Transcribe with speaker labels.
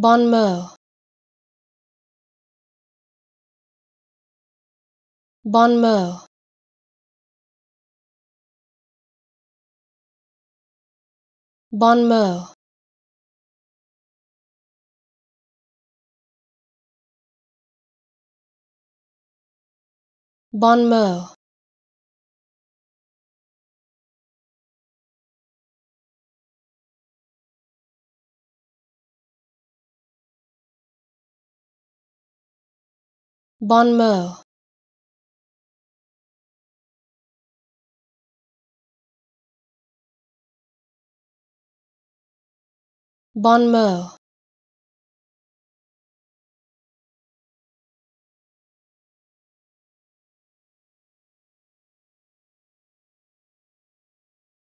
Speaker 1: Bonmot Bonmot Bonmot Bonmot Bon mot.